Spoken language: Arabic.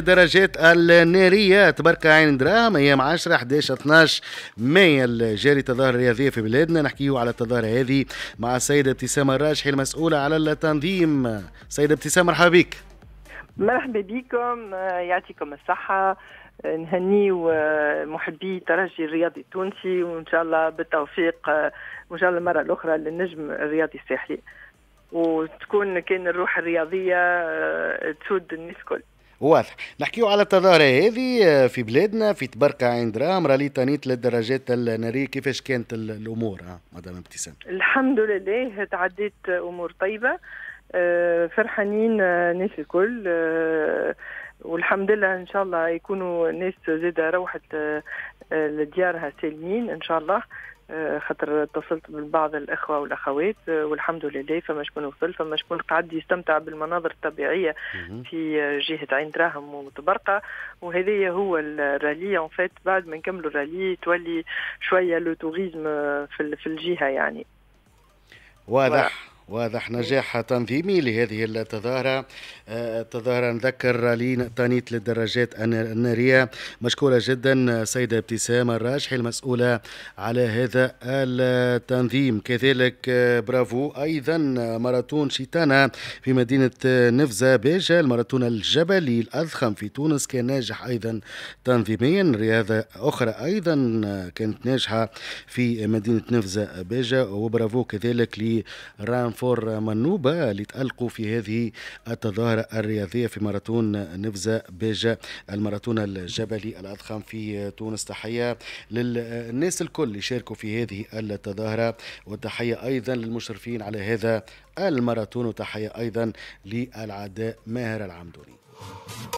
درجات النارية تبركة عين دراهم أيام 10 11 12 ماي الجاري التظاهر الرياضية في بلادنا نحكيه على التظاهر هذه مع السيدة ابتسام الراجحي المسؤولة على التنظيم سيدة ابتسام مرحبا بك مرحبا بكم يعطيكم الصحة نهني محبي الترجي الرياضي التونسي وان شاء الله بالتوفيق وان شاء الله المره الاخرى للنجم الرياضي الساحلي وتكون كان الروح الرياضيه آه، تسود الناس كل واضح نحكيو على التظاهره هذه آه، في بلادنا في تبرقة عين رام رالي تانيت للدرجات الناريه كيفاش كانت الامور آه، مدام ابتسام الحمد لله تعديت امور طيبه آه، فرحانين ناس الكل والحمد لله ان شاء الله يكونوا ناس زادة روحت لديارها سالمين ان شاء الله آه، خاطر اتصلت ببعض الاخوه والاخوات آه، والحمد لله فما شكون وصل فما شكون قعد يستمتع بالمناظر الطبيعيه في آه، جهه عين دراهم ومتبرقه وهذا هو الرالي اون فيت بعد ما نكملوا الرالي تولي شويه لو توريزم في الجهه يعني واضح واضح نجاح تنظيمي لهذه التظاهرة آه، التظاهرة نذكر لتنية للدراجات النارية مشكورة جدا سيدة ابتسام الراجحي المسؤولة على هذا التنظيم كذلك آه، برافو أيضا ماراثون شيتانا في مدينة آه، نفزة بيجا الماراثون الجبلي الأضخم في تونس كان ناجح أيضا تنظيميا رياضة أخرى أيضا كانت ناجحة في مدينة نفزة بيجا وبرافو كذلك لرانف فور منوبة لتألقوا في هذه التظاهرة الرياضية في ماراثون نفزة بيجا الماراثون الجبلي الأضخم في تونس تحية للناس الكل اللي شاركوا في هذه التظاهرة وتحية أيضا للمشرفين على هذا الماراثون وتحية أيضا للعداء ماهر العمدوني